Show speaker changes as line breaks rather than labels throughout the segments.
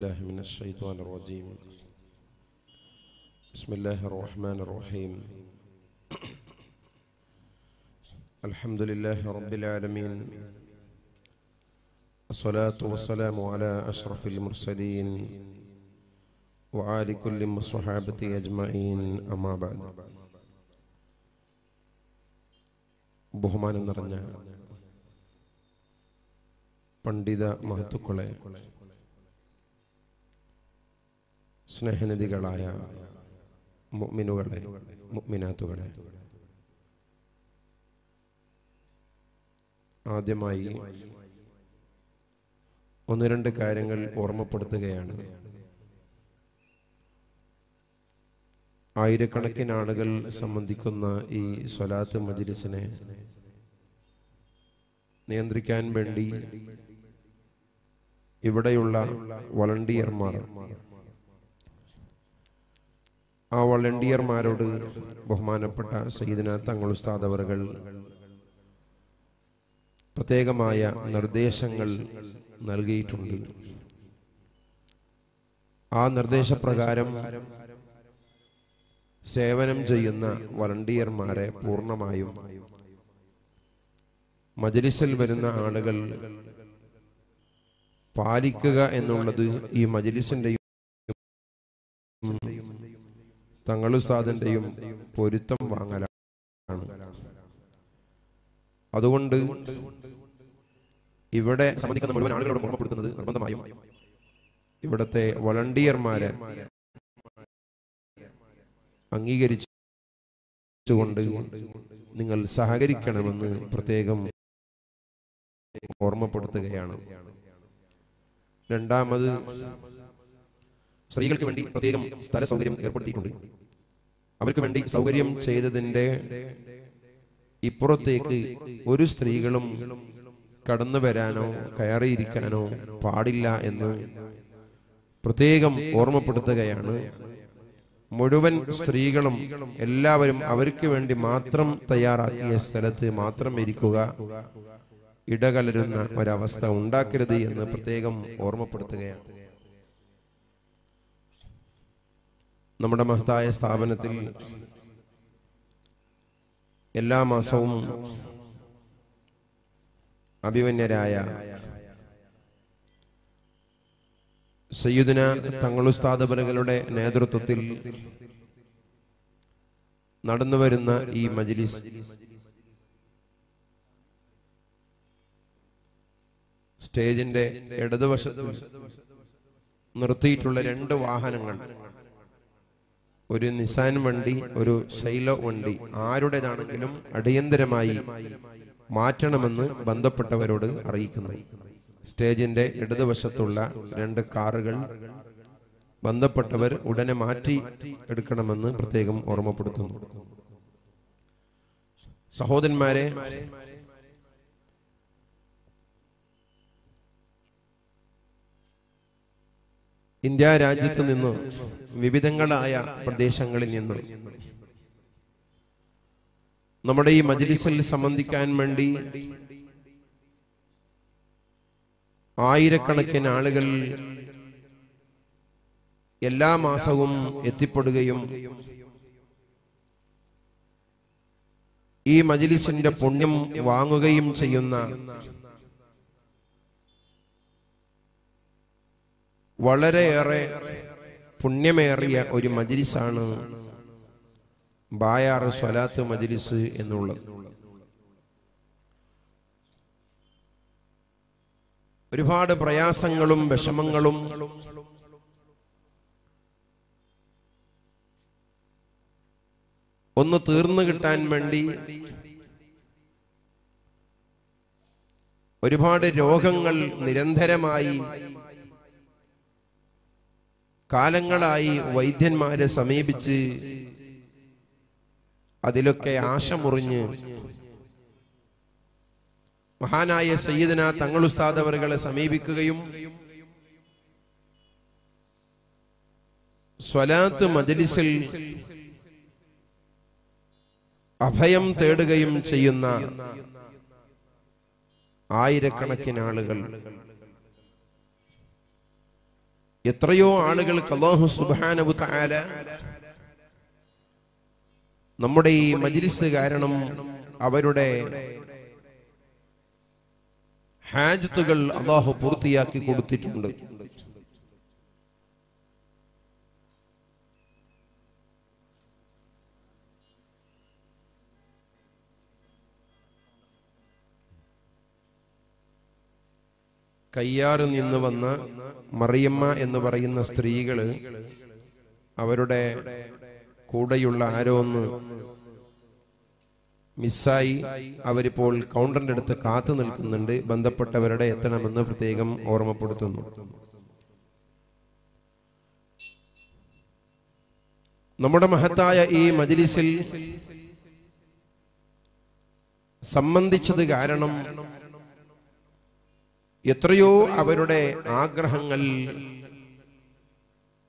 الله من الشيطان الرجيم بسم الله الرحمن الرحيم الحمد لله رب العالمين الصلاة والسلام على أشرف المرسلين وعلى كل صحابته أجمعين أما بعد النرنة بندى مهتو كله സ്നേഹനിധികളായ മുഗ്മിനുകളെ മുഗ്മിനാത്തുകളെ ആദ്യമായി ഒന്ന് രണ്ട് കാര്യങ്ങൾ ഓർമ്മപ്പെടുത്തുകയാണ് ആയിരക്കണക്കിന് ആളുകൾ സംബന്ധിക്കുന്ന ഈ സ്വലാത്ത് മജിലിസിനെ നിയന്ത്രിക്കാൻ വേണ്ടി ഇവിടെയുള്ള വളണ്ടിയർമാർ ആ വളണ്ടിയർമാരോട് ബഹുമാനപ്പെട്ട സൈദിന തങ്ങൾ ഉസ്താദവറുകൾ പ്രത്യേകമായ നിർദ്ദേശങ്ങൾ നൽകിയിട്ടുണ്ട് ആ നിർദ്ദേശപ്രകാരം സേവനം ചെയ്യുന്ന വളണ്ടിയർമാരെ പൂർണമായും മജലിസിൽ വരുന്ന ആളുകൾ പാലിക്കുക എന്നുള്ളത് ഈ മജലിസിന്റെ ഉസ്താദിന്റെയും പൊരുത്തം വാങ്ങലാണ് അതുകൊണ്ട് ഇവിടെ സംബന്ധിക്കുന്ന മുഴുവൻ ആളുകളോട് ഓർമ്മപ്പെടുത്തുന്നത് നിർബന്ധമായും ഇവിടത്തെ വളണ്ടിയർമാരെ അംഗീകരിച്ചുകൊണ്ട് നിങ്ങൾ സഹകരിക്കണമെന്ന് പ്രത്യേകം ഓർമ്മപ്പെടുത്തുകയാണ് രണ്ടാമത് സ്ത്രീകൾക്ക് വേണ്ടി പ്രത്യേകം സ്ഥല സൗകര്യം ഏർപ്പെടുത്തിയിട്ടുണ്ട് അവർക്ക് വേണ്ടി സൗകര്യം ചെയ്തതിൻ്റെ ഇപ്പുറത്തേക്ക് ഒരു സ്ത്രീകളും കടന്നു വരാനോ കയറിയിരിക്കാനോ പാടില്ല എന്ന് പ്രത്യേകം ഓർമ്മപ്പെടുത്തുകയാണ് മുഴുവൻ സ്ത്രീകളും എല്ലാവരും അവർക്ക് വേണ്ടി മാത്രം തയ്യാറാക്കിയ സ്ഥലത്ത് മാത്രം ഇരിക്കുക ഇടകലരുന്ന ഒരവസ്ഥ ഉണ്ടാക്കരുത് എന്ന് പ്രത്യേകം ഓർമ്മപ്പെടുത്തുകയാണ് നമ്മുടെ മഹത്തായ സ്ഥാപനത്തിൽ എല്ലാ മാസവും അഭിമന്യരായ സയ്യുദിന തങ്ങളുസ്താദബലകളുടെ നേതൃത്വത്തിൽ നടന്നുവരുന്ന ഈ മജ്ലിസ് സ്റ്റേജിന്റെ ഇടതുവശത്ത് നിർത്തിയിട്ടുള്ള രണ്ട് വാഹനങ്ങൾ ഒരു നിസാൻ വണ്ടി ഒരു ശൈലോ വണ്ടി ആരുടേതാണെങ്കിലും അടിയന്തരമായി മാറ്റണമെന്ന് ബന്ധപ്പെട്ടവരോട് അറിയിക്കുന്നു സ്റ്റേജിന്റെ ഇടതുവശത്തുള്ള രണ്ട് കാറുകൾ ബന്ധപ്പെട്ടവർ ഉടനെ മാറ്റി എടുക്കണമെന്ന് പ്രത്യേകം ഓർമ്മപ്പെടുത്തുന്നു സഹോദരന്മാരെ ഇന്ത്യ രാജ്യത്ത് നിന്ന് വിവിധങ്ങളായ പ്രദേശങ്ങളിൽ നിന്ന് നമ്മുടെ ഈ മജ്ലിസിൽ സംബന്ധിക്കാൻ വേണ്ടി ആയിരക്കണക്കിന് ആളുകൾ എല്ലാ മാസവും എത്തിപ്പെടുകയും ഈ മജ്ലിസിന്റെ പുണ്യം വാങ്ങുകയും ചെയ്യുന്ന വളരെയേറെ പുണ്യമേറിയ ഒരു മജിലിസാണ് ബായാറ് സ്വലാത്ത് മജിലിസ് എന്നുള്ളത് ഒരുപാട് പ്രയാസങ്ങളും വിഷമങ്ങളും ഒന്ന് തീർന്നു കിട്ടാൻ വേണ്ടി ഒരുപാട് രോഗങ്ങൾ നിരന്തരമായി കാലങ്ങളായി വൈദ്യന്മാരെ സമീപിച്ച് അതിലൊക്കെ ആശ മുറിഞ്ഞ് മഹാനായ സയ്യിദന തങ്ങൾ അവരുകളെ സമീപിക്കുകയും സ്വലാത്ത് മജലിസിൽ അഭയം തേടുകയും ചെയ്യുന്ന ആയിരക്കണക്കിന് ആളുകൾ എത്രയോ ആളുകൾക്ക് അള്ളാഹു സുബാനബുത്ത ആല നമ്മുടെ ഈ മജിലിസ് കാരണം അവരുടെ ഹാജത്തുകൾ അള്ളാഹു പൂർത്തിയാക്കി കൊടുത്തിട്ടുണ്ട് കയ്യാറിൽ നിന്ന് വന്ന മറിയമ്മ എന്ന് പറയുന്ന സ്ത്രീകൾ
അവരുടെ കൂടെയുള്ള ആരോ ഒന്ന്
മിസ്സായി അവരിപ്പോൾ കൗണ്ടറിൻ്റെ അടുത്ത് കാത്തു നിൽക്കുന്നുണ്ട് ബന്ധപ്പെട്ടവരുടെ എത്തണമെന്ന് പ്രത്യേകം ഓർമ്മപ്പെടുത്തുന്നു നമ്മുടെ മഹത്തായ ഈ മജിലിസിൽ സംബന്ധിച്ചത് കാരണം എത്രയോ അവരുടെ ആഗ്രഹങ്ങൾ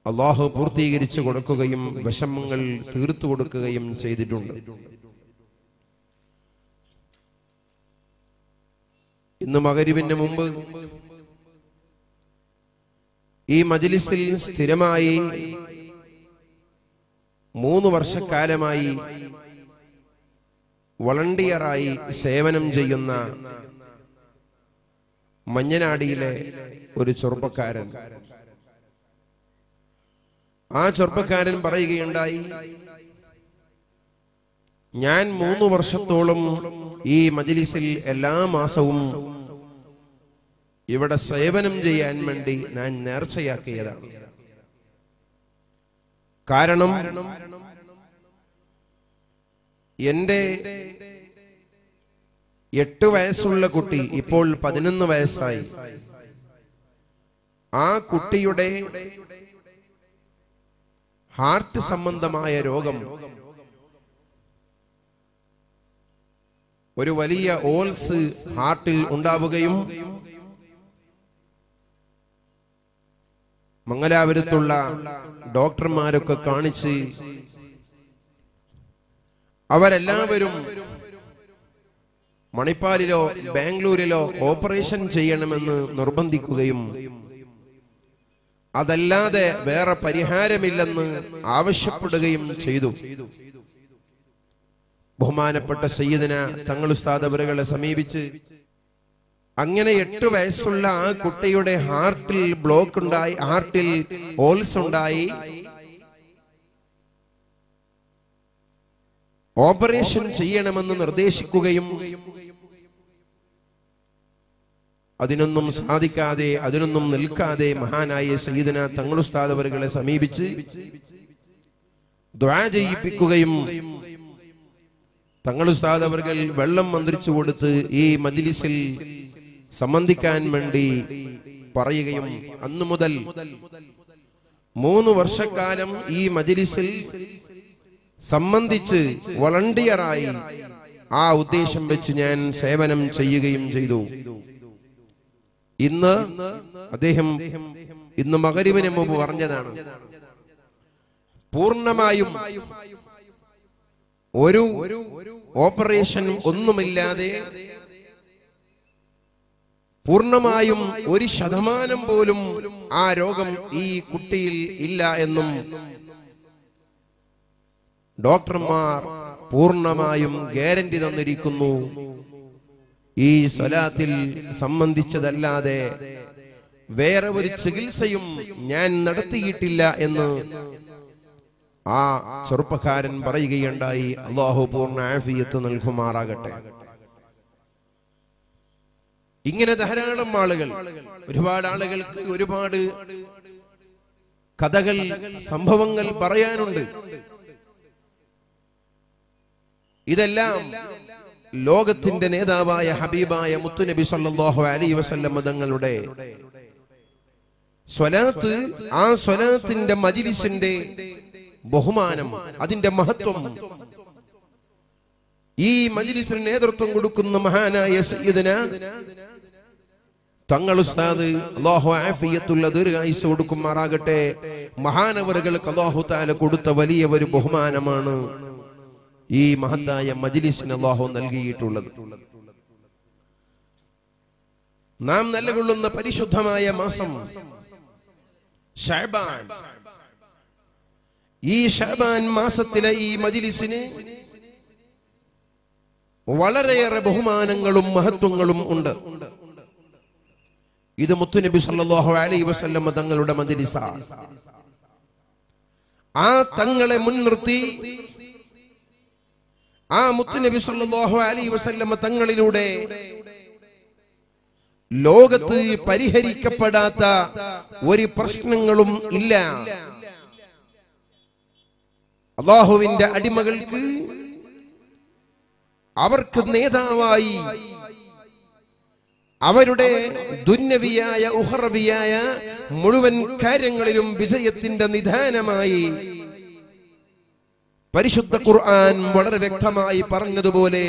അള്ളാഹു പൂർത്തീകരിച്ചു കൊടുക്കുകയും വിഷമങ്ങൾ തീർത്തു കൊടുക്കുകയും ചെയ്തിട്ടുണ്ട് ഇന്ന് മകരുവിന് മുമ്പ് ഈ മജിലിസിൽ സ്ഥിരമായി മൂന്ന് വർഷക്കാലമായി വളണ്ടിയറായി സേവനം ചെയ്യുന്ന മഞ്ഞനാടിയിലെ ഒരു ചെറുപ്പക്കാരൻ ആ ചെറുപ്പക്കാരൻ പറയുകയുണ്ടായി ഞാൻ മൂന്ന് വർഷത്തോളം ഈ മജലിസിൽ എല്ലാ മാസവും ഇവിടെ സേവനം ചെയ്യാൻ വേണ്ടി ഞാൻ നേർച്ചയാക്കിയതാണ് കാരണം എന്റെ എട്ട് വയസ്സുള്ള കുട്ടി ഇപ്പോൾ പതിനൊന്ന് വയസ്സായി ആ കുട്ടിയുടെ ഹാർട്ട് സംബന്ധമായ രോഗം ഒരു വലിയ ഓൾസ് ഹാർട്ടിൽ ഉണ്ടാവുകയും മംഗലാപുരത്തുള്ള ഡോക്ടർമാരൊക്കെ കാണിച്ച് അവരെല്ലാവരും മണിപ്പാലിലോ ബാംഗ്ലൂരിലോ ഓപ്പറേഷൻ ചെയ്യണമെന്ന് നിർബന്ധിക്കുകയും അതല്ലാതെ വേറെ പരിഹാരമില്ലെന്ന് ആവശ്യപ്പെടുകയും ചെയ്തു ബഹുമാനപ്പെട്ട സയ്യിദിന തങ്ങൾ ഉസ്താദവരകളെ സമീപിച്ച് അങ്ങനെ എട്ട് വയസ്സുള്ള ആ കുട്ടിയുടെ ഹാർട്ടിൽ ബ്ലോക്ക് ഉണ്ടായി ഹാർട്ടിൽ ഓൾസ് ഉണ്ടായി ഓപ്പറേഷൻ ചെയ്യണമെന്ന് നിർദ്ദേശിക്കുകയും അതിനൊന്നും സാധിക്കാതെ അതിനൊന്നും നിൽക്കാതെ മഹാനായ സയ്യിദന തങ്ങളുസ്താദവരുകളെ സമീപിച്ച് ദ്വാ ചെയ്യിപ്പിക്കുകയും തങ്ങളുസ്താദ് അവർകൾ വെള്ളം മന്ത്രിച്ചു കൊടുത്ത് ഈ മജിലിസിൽ സംബന്ധിക്കാൻ വേണ്ടി പറയുകയും അന്നു മുതൽ മൂന്ന് വർഷക്കാലം ഈ മജിലിസിൽ സംബന്ധിച്ച് വളണ്ടിയറായി ആ ഉദ്ദേശം വെച്ച് ഞാൻ സേവനം ചെയ്യുകയും ചെയ്തു ഇന്ന് അദ്ദേഹം ഇന്ന് മകരിവിന് മുമ്പ് പറഞ്ഞതാണ് പൂർണ്ണമായും ഒരു ഓപ്പറേഷൻ ഒന്നുമില്ലാതെ പൂർണ്ണമായും ഒരു ശതമാനം പോലും ആ രോഗം ഈ കുട്ടിയിൽ ഇല്ല എന്നും ഡോക്ടർമാർ പൂർണ്ണമായും ഗ്യാരണ്ടി തന്നിരിക്കുന്നു ഈ സ്വലാത്തിൽ സംബന്ധിച്ചതല്ലാതെ വേറെ ഒരു ചികിത്സയും ഞാൻ നടത്തിയിട്ടില്ല എന്ന് ആ ചെറുപ്പക്കാരൻ പറയുകയുണ്ടായി അള്ളാഹു പൂർണ്ണ ആഫിയത്ത് നൽകുമാറാകട്ടെ ഇങ്ങനെ ധാരാളം ആളുകൾ ഒരുപാട് ആളുകൾക്ക് ഒരുപാട് കഥകൾ സംഭവങ്ങൾ പറയാനുണ്ട് ഇതെല്ലാം ലോകത്തിന്റെ നേതാവായ ഹബീബായ മുത്തുനബി സല്ലാഹു അലൈ വസല്ലം തങ്ങളുടെ സ്വലാത്ത് ആ സ്വലാത്തിന്റെ മജിലിസിന്റെ ബഹുമാനം അതിന്റെ മഹത്വം ഈ മജിലിസിന് നേതൃത്വം കൊടുക്കുന്ന മഹാനായ സയ്യിദന തങ്ങൾ ഉസ്താദ് അള്ളാഹു ആഫിയത്തുള്ള ദീർഘായുസ് കൊടുക്കുമാറാകട്ടെ മഹാനവറുകൾക്ക് അള്ളാഹു താല കൊടുത്ത വലിയ ഒരു ബഹുമാനമാണ് ഈ മഹത്തായ മജിലിസിന് അള്ളാഹു നൽകിയിട്ടുള്ളത് നാം നിലകൊള്ളുന്ന പരിശുദ്ധമായ മാസം ഈ ഷാബാൻ മാസത്തിലെ ഈ മജിലിസിന് വളരെയേറെ ബഹുമാനങ്ങളും മഹത്വങ്ങളും ഉണ്ട് ഇത് മുത്തുനബി സല്ലാഹു അലൈ വസല്ലമ്മ തങ്ങളുടെ മജിലിസ ആ തങ്ങളെ മുൻനിർത്തി ആ മുത്തുനബി സല്ലാഹു അലി വസല്ലമ തങ്ങളിലൂടെ ലോകത്ത് പരിഹരിക്കപ്പെടാത്ത ഒരു പ്രശ്നങ്ങളും ഇല്ല അള്ളാഹുവിന്റെ അടിമകൾക്ക് അവർക്ക് നേതാവായി അവരുടെ ദുന്നവിയായ ഉഹറവിയായ മുഴുവൻ കാര്യങ്ങളിലും വിജയത്തിന്റെ നിധാനമായി പരിശുദ്ധ ഖുർആൻ വളരെ വ്യക്തമായി പറഞ്ഞതുപോലെ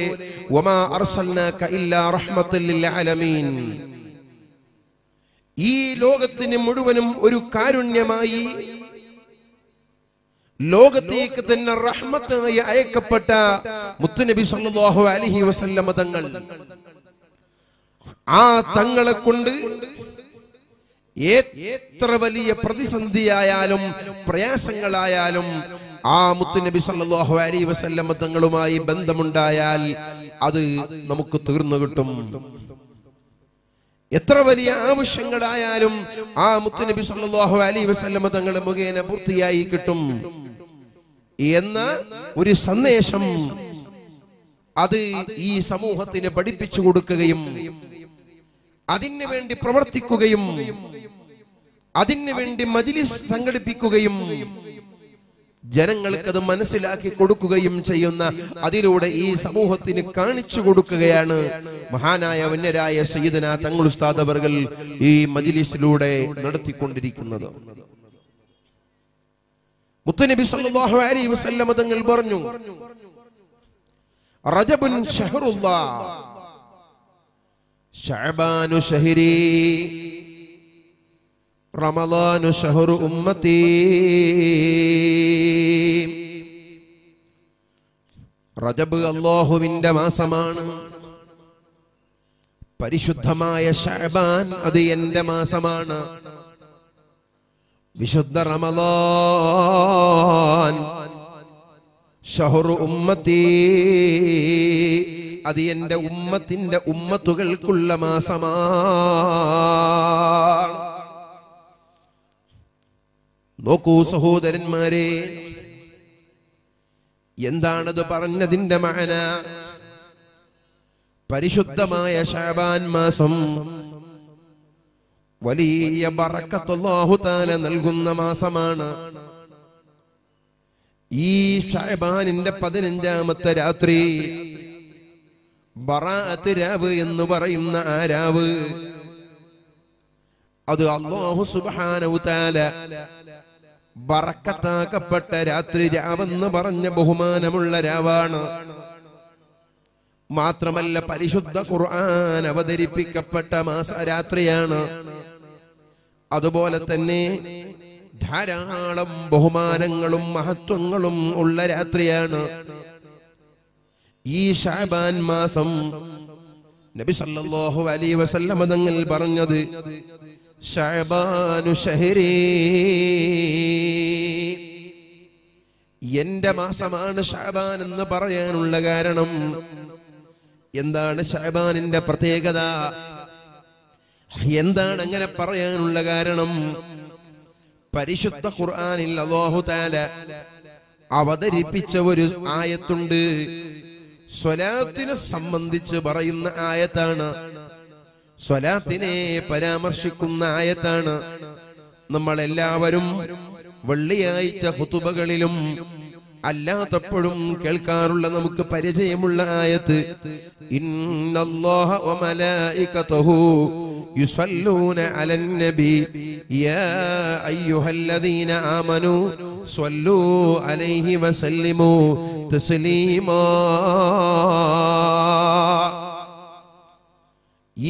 ആലമീൻ ഈ ലോകത്തിന് മുഴുവനും ഒരു കാരുണ്യമായി ലോകത്തേക്ക് തന്നെ റഹ്മത്തായി അയക്കപ്പെട്ട മുത്തുനബി സല്ലല്ലാഹു അലൈഹി വസല്ലമ തങ്ങൾ ആ തങ്ങളെ കൊണ്ട് എത്ര വലിയ പ്രതിസന്ധിയായാലും പ്രയാസങ്ങളായാലും ആ മുത്തുനബി സല്ലാഹു അലൈ വസല്ലം തങ്ങളുമായി ബന്ധമുണ്ടായാൽ അത് നമുക്ക് തീർന്നു കിട്ടും എത്ര വലിയ ആവശ്യങ്ങളായാലും ആ മുത്തുനബി സല്ലാഹു അലൈ വസല്ലം തങ്ങളെ മുഖേന പൂർത്തിയായി കിട്ടും എന്ന ഒരു സന്ദേശം അത് ഈ സമൂഹത്തിന് പഠിപ്പിച്ചു കൊടുക്കുകയും അതിനു വേണ്ടി പ്രവർത്തിക്കുകയും വേണ്ടി മജിലിസ് സംഘടിപ്പിക്കുകയും ജനങ്ങൾക്കത് മനസ്സിലാക്കി കൊടുക്കുകയും ചെയ്യുന്ന അതിലൂടെ ഈ സമൂഹത്തിന് കാണിച്ചു കൊടുക്കുകയാണ് മഹാനായ വന്യരായ സയ്യിദന തങ്ങൾ ഉസ്താദ് ഈ മജിലിസിലൂടെ നടത്തിക്കൊണ്ടിരിക്കുന്നത് മുത്തനബി സല്ലല്ലാഹു അലൈഹി വസല്ലം തങ്ങൾ പറഞ്ഞു റജബുൻ ഷഹറുല്ലാ ഷഅബാനു ഷഹരി റമദാനു ഷഹറു ഉമ്മത്തി റജബ് അള്ളാഹുവിന്റെ മാസമാണ് പരിശുദ്ധമായ ഷഹബാൻ അത് എന്റെ മാസമാണ് വിശുദ്ധ റമദാൻ ഷഹറു ഉമ്മത്തി അത് എന്റെ ഉമ്മത്തിന്റെ ഉമ്മത്തുകൾക്കുള്ള മാസമാണ് നോക്കൂ സഹോദരന്മാരെ എന്താണത് പറഞ്ഞതിന്റെ മഹന പരിശുദ്ധമായ ഷാബാൻ മാസം വലിയ ബറക്കത്തുള്ളാഹുതാല നൽകുന്ന മാസമാണ് ഈ ഷാബാനിന്റെ പതിനഞ്ചാമത്തെ രാത്രി ബറാത്തിരാവ് എന്ന് പറയുന്ന ആ രാവ് അത് അള്ളാഹു സുബാനവുതാല ബറക്കത്താക്കപ്പെട്ട രാത്രി രാവെന്ന് പറഞ്ഞ ബഹുമാനമുള്ള രാവാണ് മാത്രമല്ല പരിശുദ്ധ ഖുർആൻ അവതരിപ്പിക്കപ്പെട്ട മാസ രാത്രിയാണ് അതുപോലെ തന്നെ ധാരാളം ബഹുമാനങ്ങളും മഹത്വങ്ങളും ഉള്ള രാത്രിയാണ് ഈ ഷാബാൻ മാസം നബി സല്ലല്ലാഹു അലൈഹി വസല്ലം തങ്ങൾ പറഞ്ഞത് ഷഹബാനു ഷഹരി എന്റെ മാസമാണ് ഷഹബാൻ എന്ന് പറയാനുള്ള കാരണം എന്താണ് ഷഹബാനിന്റെ പ്രത്യേകത എന്താണ് അങ്ങനെ പറയാനുള്ള കാരണം പരിശുദ്ധ ഖുർആാനിൽ അള്ളാഹു താല അവതരിപ്പിച്ച ഒരു ആയത്തുണ്ട് സ്വലാത്തിനെ സംബന്ധിച്ച് പറയുന്ന ആയത്താണ് സ്വലാത്തിനെ പരാമർശിക്കുന്ന ആയത്താണ് നമ്മളെല്ലാവരും വെള്ളിയാഴ്ച ഹുതുബകളിലും അല്ലാത്തപ്പോഴും കേൾക്കാറുള്ള നമുക്ക് പരിചയമുള്ള ആയത്ത് ഇന്നല്ലാഹ യുസല്ലൂന യാ അലൈഹി തസ്ലീമാ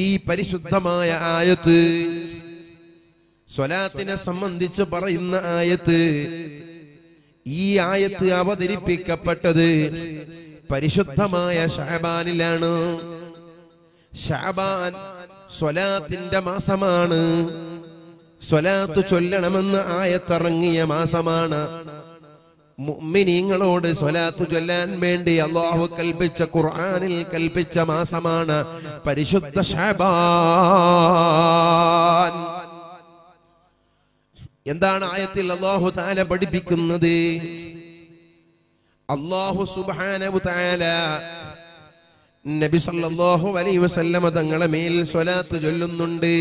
ഈ പരിശുദ്ധമായ ആയത്ത് സ്വലാത്തിനെ സംബന്ധിച്ച് പറയുന്ന ആയത്ത് ഈ ആയത്ത് അവതരിപ്പിക്കപ്പെട്ടത് പരിശുദ്ധമായ ഷാബാനിലാണ് ഷാബാൻ സ്വലാത്തിന്റെ മാസമാണ് സ്വലാത്ത് ചൊല്ലണമെന്ന് ആയത്തിറങ്ങിയ മാസമാണ് മുഅ്മിനീങ്ങളോട് സ്വലാത്തു ചൊല്ലാൻ വേണ്ടി അല്ലാഹു കൽപ്പിച്ച ഖുർആനിൽ കൽപ്പിച്ച മാസമാണ് പരിശുദ്ധ ഷബാൻ എന്താണ് ആയത്തിൽ അല്ലാഹു താല പഠിപ്പിക്കുന്നത് അല്ലാഹു സുബ്ഹാനഹു തആല നബി സല്ലല്ലാഹു അലൈഹി വസല്ലമ തങ്ങളെ മേൽ സ്വലാത്ത് ചൊല്ലുന്നുണ്ട്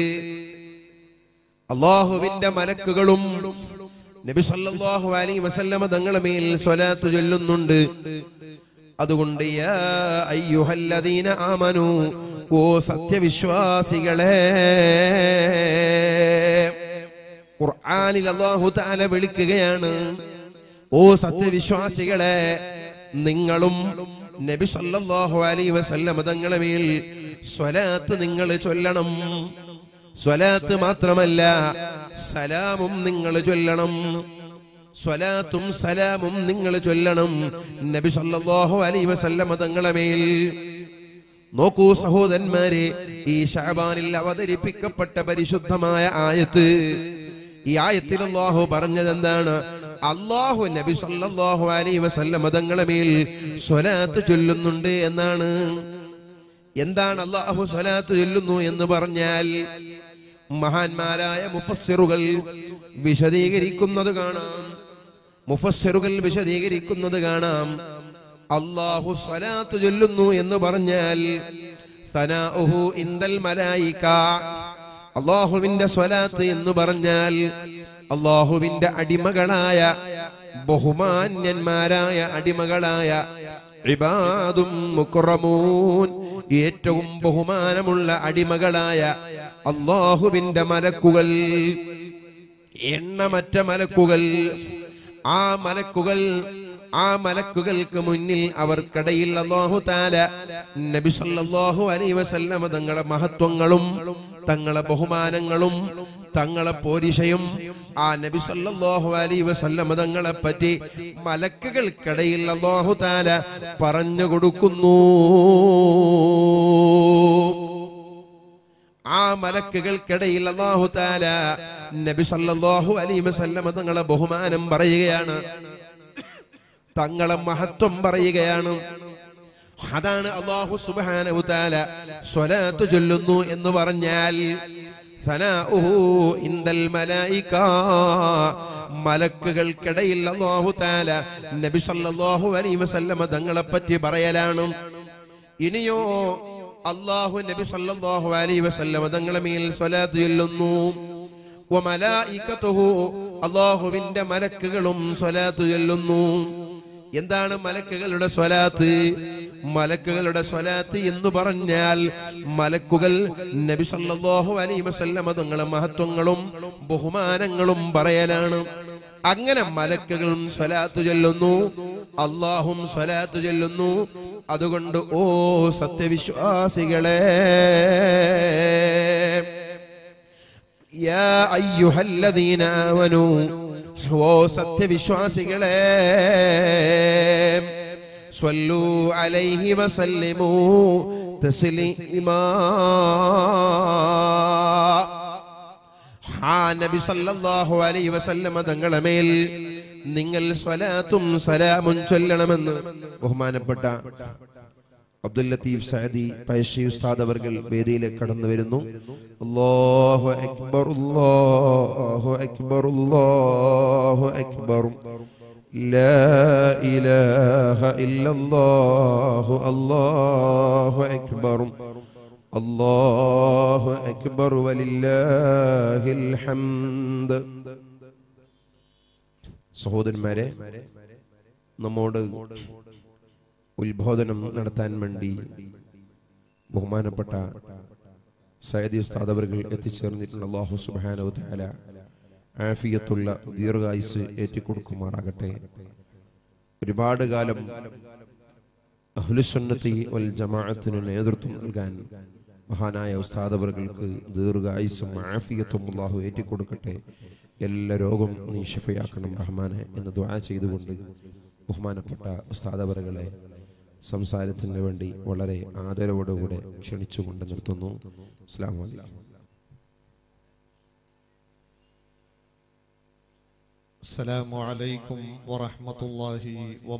അല്ലാഹുവിന്റെ മലക്കുകളും നബി സല്ലല്ലാഹു അലൈഹി വസല്ലമ തങ്ങളുടെ മേൽ സ്വലാത്ത് ചൊല്ലുന്നുണ്ട് അതുകൊണ്ട് യാ അയ്യുഹല്ലദീന ആമനു ഓ സത്യവിശ്വാസികളെ ഖുർആനിൽ അല്ലാഹു തആല വിളിക്കുകയാണ് ഓ സത്യവിശ്വാസികളെ നിങ്ങളും നബി സല്ലല്ലാഹു അലൈഹി വസല്ലമ തങ്ങളുടെ മേൽ സ്വലാത്ത് നിങ്ങൾ ചൊല്ലണം സ്വലാത്ത് മാത്രമല്ല സലാമും നിങ്ങൾ ചൊല്ലണം സ്വലാത്തും സലാമും നിങ്ങൾ ചൊല്ലണം നബി സല്ലല്ലാഹു അലൈഹി വസല്ലമ തങ്ങളെ മേൽ നോക്കൂ സഹോദരന്മാരെ ഈ ഷാബാനിൽ അവതരിപ്പിക്കപ്പെട്ട പരിശുദ്ധമായ ആയത്ത് ഈ ആയത്തിൽ അള്ളാഹു പറഞ്ഞതെന്താണ് അള്ളാഹു നബി സല്ലല്ലാഹു അലൈഹി വസല്ലമ തങ്ങളെ മേൽ സ്വലാത്ത് ചൊല്ലുന്നുണ്ട് എന്നാണ് എന്താണ് അള്ളാഹു സ്വലാത്ത് ചൊല്ലുന്നു എന്ന് പറഞ്ഞാൽ മഹാന്മാരായ മുഫസ്സിറുകൾ വിശദീകരിക്കുന്നത് കാണാം മുഫസ്സിറുകൾ വിശദീകരിക്കുന്നത് കാണാം അള്ളാഹു സ്വലാത്ത് ചൊല്ലുന്നു എന്ന് പറഞ്ഞാൽ ഇന്ദൽ മലായിക അള്ളാഹുവിന്റെ സ്വലാത്ത് എന്ന് പറഞ്ഞാൽ അള്ളാഹുവിന്റെ അടിമകളായ ബഹുമാന്യന്മാരായ അടിമകളായ ഇബാദും മുക്രമൂൻ ഏറ്റവും ബഹുമാനമുള്ള അടിമകളായ അള്ളാഹുവിന്റെ മലക്കുകൾ എണ്ണമറ്റ മലക്കുകൾ ആ മലക്കുകൾ ആ മലക്കുകൾക്ക് മുന്നിൽ അവർക്കിടയിൽ അള്ളാഹു താല നബി സല്ലല്ലാഹു അലൈഹി വസല്ലമ തങ്ങളുടെ മഹത്വങ്ങളും തങ്ങളുടെ ബഹുമാനങ്ങളും തങ്ങളെ പോരിശയും ആ നബി സല്ലല്ലാഹു അലൈഹി വസല്ലം തങ്ങളെ പറ്റി മലക്കുകൾക്കിടയിൽ അല്ലാഹു താല പറഞ്ഞു കൊടുക്കുന്നു ആ മലക്കുകൾക്കിടയിൽ അല്ലാഹു താല നബി സല്ലല്ലാഹു അലൈഹി വസല്ലം തങ്ങളെ ബഹുമാനം പറയുകയാണ് തങ്ങളെ മഹത്വം പറയുകയാണ് അതാണ് അള്ളാഹു സുബാനവുതാല സ്വലാത്ത് ചൊല്ലുന്നു എന്ന് പറഞ്ഞാൽ ഇന്തൽ മലായിക്ക മലക്കുകൾക്കിടയിൽ അള്ളാഹു താല നബി സല്ലല്ലാഹു അലൈഹി വസല്ലമ തങ്ങളെ പറ്റി പറയലാണ് ഇനിയോ അള്ളാഹു നബി സല്ലല്ലാഹു അലൈഹി വസല്ലമ തങ്ങളെ മേൽ സ്വലാത്ത് ചൊല്ലുന്നു വമലായിക്കതുഹു അള്ളാഹുവിന്റെ മലക്കുകളും സ്വലാത്ത് ചൊല്ലുന്നു എന്താണ് മലക്കുകളുടെ സ്വലാത്ത് മലക്കുകളുടെ സ്വലാത്ത് എന്ന് പറഞ്ഞാൽ മലക്കുകൾ നബി സല്ലല്ലാഹു അലൈഹി വസല്ലമ തങ്ങളെ മഹത്വങ്ങളും ബഹുമാനങ്ങളും പറയലാണ് അങ്ങനെ മലക്കുകളും സ്വലാത്ത് ചൊല്ലുന്നു അള്ളാഹും സ്വലാത്ത് ചൊല്ലുന്നു അതുകൊണ്ട് ഓ സത്യവിശ്വാസികളെ യാ അയ്യുഹല്ലദീന ഓ സത്യവിശ്വാസികളെ സ്വല്ലു അലൈഹി വസല്ലിമു തസ്ലീമാ ആ നബി സല്ലല്ലാഹു അലൈഹി വസല്ലമ തങ്ങളുടെ മേൽ നിങ്ങൾ സ്വലാത്തും സലാമും ചൊല്ലണമെന്ന് ബഹുമാനപ്പെട്ട അബ്ദുൽ ലത്തീഫ് സഅദി പയശി ഉസ്താദ് അവർ വേദിയിലേക്ക് കടന്നു വരുന്നു അല്ലാഹു അക്ബർ അല്ലാഹു അക്ബർ അല്ലാഹു അക്ബർ لا إله إلا الله الله أكبر الله أكبر ولله സഹോദരന്മാരെ നമ്മോട് ഉത്ബോധനം നടത്താൻ വേണ്ടി ബഹുമാനപ്പെട്ട സയദി ഉസ്താദ് അവർകൾ എത്തിച്ചേർന്നിട്ടുള്ള അള്ളാഹു സുബാനോ താല ആഫിയത്തുള്ള ദീർഘായുസ് കൊടുക്കുമാറാകട്ടെ ഒരുപാട് കാലം അഹ്ലുസുന്നത്തി വൽ ജമാഅത്തിന് നേതൃത്വം നൽകാൻ മഹാനായ അവർക്ക് ദീർഘായുസും ആഫിയത്തും അള്ളാഹു കൊടുക്കട്ടെ എല്ലാ രോഗം നീ ഷിഫയാക്കണം റഹ്മാനെ എന്ന് ദുആ ചെയ്തുകൊണ്ട് ബഹുമാനപ്പെട്ട ഉസ്താദവറുകളെ സംസാരത്തിന് വേണ്ടി വളരെ ആദരവോടുകൂടെ ക്ഷണിച്ചുകൊണ്ട് നിർത്തുന്നു അസ്ലാം വലൈക്കും അസ്സലാമു അലൈക്കും വറഹ്മത്തുള്ളാഹി